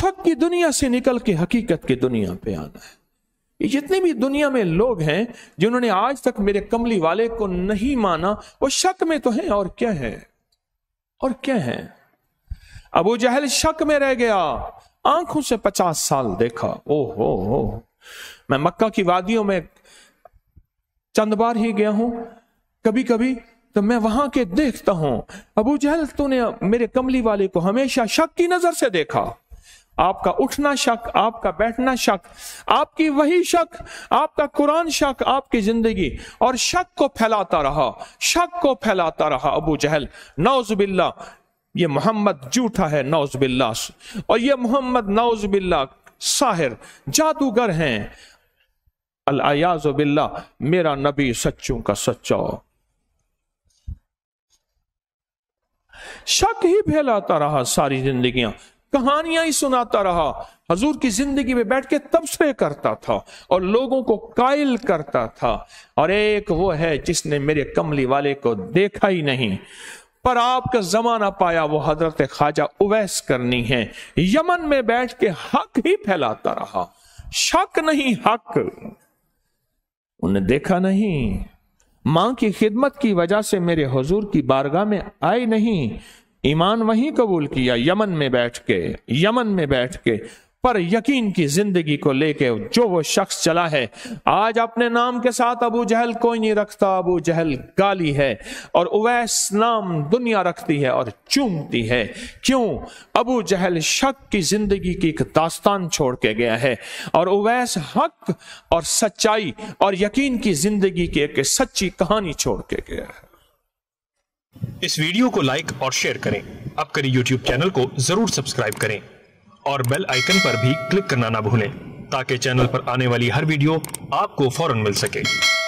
शक की दुनिया से निकल के हकीकत की दुनिया पे आना है ये जितने भी दुनिया में लोग हैं जिन्होंने आज तक मेरे कमली वाले को नहीं माना वो शक में तो हैं और क्या है और क्या है अबू जहल शक में रह गया आंखों से पचास साल देखा ओहो हो मैं मक्का की वादियों में चंद बार ही गया हूं कभी कभी तो मैं वहां के देखता हूं अबू जहल तूने मेरे कमली वाले को हमेशा शक की नजर से देखा आपका उठना शक आपका बैठना शक आपकी वही शक आपका कुरान शक आपकी जिंदगी और शक को फैलाता रहा शक को फैलाता रहा अबू जहल नौजबिल्ला ये मोहम्मद झूठा है नौजबिल्ला और ये मोहम्मद नौजबिल्ला साहिर जादूगर हैं अलायाज बिल्ला मेरा नबी सच्चों का सच्चा शक ही फैलाता रहा सारी जिंदगियां कहानियां ही सुनाता रहा हजूर की जिंदगी में बैठ के तबसरे करता था और लोगों को कायल करता था और एक वो है जिसने मेरे कमली वाले को देखा ही नहीं पर आपका जमाना पाया वो हजरत ख्वाजा उवैस करनी है यमन में बैठ के हक ही फैलाता रहा शक नहीं हक उन्हें देखा नहीं मां की खिदमत की वजह से मेरे हजूर की बारगाह में आई नहीं ईमान वहीं कबूल किया यमन में बैठ के यमन में बैठ के पर यकीन की जिंदगी को लेके जो वो शख्स चला है आज अपने नाम के साथ अबू जहल कोई नहीं रखता अबू जहल गाली है और उवैस नाम दुनिया रखती है और चूमती है क्यों अबू जहल शक की जिंदगी की एक दास्तान छोड़ के गया है और उवैस हक और सच्चाई और यकीन की जिंदगी की एक सच्ची कहानी छोड़ के गया है इस वीडियो को लाइक और शेयर करें करी यूट्यूब चैनल को जरूर सब्सक्राइब करें और बेल आइकन पर भी क्लिक करना ना भूलें ताकि चैनल पर आने वाली हर वीडियो आपको फौरन मिल सके